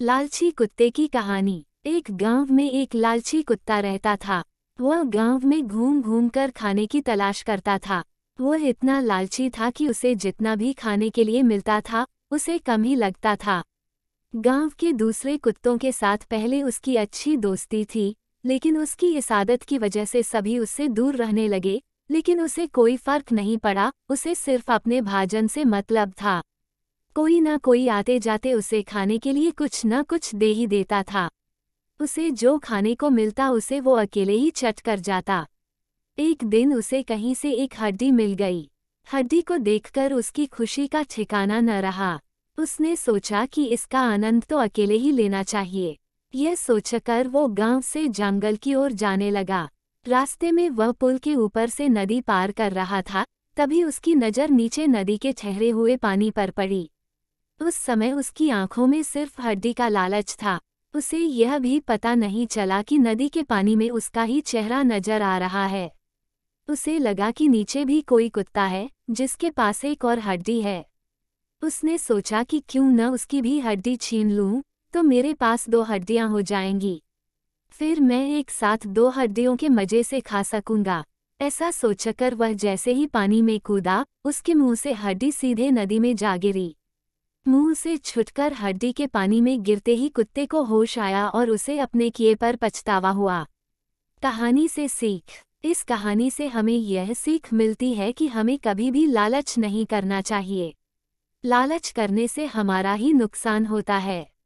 लालची कुत्ते की कहानी एक गांव में एक लालची कुत्ता रहता था वह गांव में घूम घूम कर खाने की तलाश करता था वह इतना लालची था कि उसे जितना भी खाने के लिए मिलता था उसे कम ही लगता था गांव के दूसरे कुत्तों के साथ पहले उसकी अच्छी दोस्ती थी लेकिन उसकी इस आदत की वजह से सभी उससे दूर रहने लगे लेकिन उसे कोई फर्क नहीं पड़ा उसे सिर्फ अपने भाजन से मतलब था कोई ना कोई आते जाते उसे खाने के लिए कुछ न कुछ दे ही देता था उसे जो खाने को मिलता उसे वो अकेले ही चट कर जाता एक दिन उसे कहीं से एक हड्डी मिल गई हड्डी को देखकर उसकी खुशी का ठिकाना न रहा उसने सोचा कि इसका आनंद तो अकेले ही लेना चाहिए यह सोचकर वो गांव से जंगल की ओर जाने लगा रास्ते में वह पुल के ऊपर से नदी पार कर रहा था तभी उसकी नज़र नीचे नदी के ठहरे हुए पानी पर पड़ी उस समय उसकी आंखों में सिर्फ हड्डी का लालच था उसे यह भी पता नहीं चला कि नदी के पानी में उसका ही चेहरा नजर आ रहा है उसे लगा कि नीचे भी कोई कुत्ता है जिसके पास एक और हड्डी है उसने सोचा कि क्यों न उसकी भी हड्डी छीन लूं तो मेरे पास दो हड्डियां हो जाएंगी फिर मैं एक साथ दो हड्डियों के मजे से खा सकूंगा ऐसा सोचकर वह जैसे ही पानी में कूदा उसके मुंह से हड्डी सीधे नदी में जा गिरी मुंह से छुटकर हड्डी के पानी में गिरते ही कुत्ते को होश आया और उसे अपने किए पर पछतावा हुआ कहानी से सीख इस कहानी से हमें यह सीख मिलती है कि हमें कभी भी लालच नहीं करना चाहिए लालच करने से हमारा ही नुकसान होता है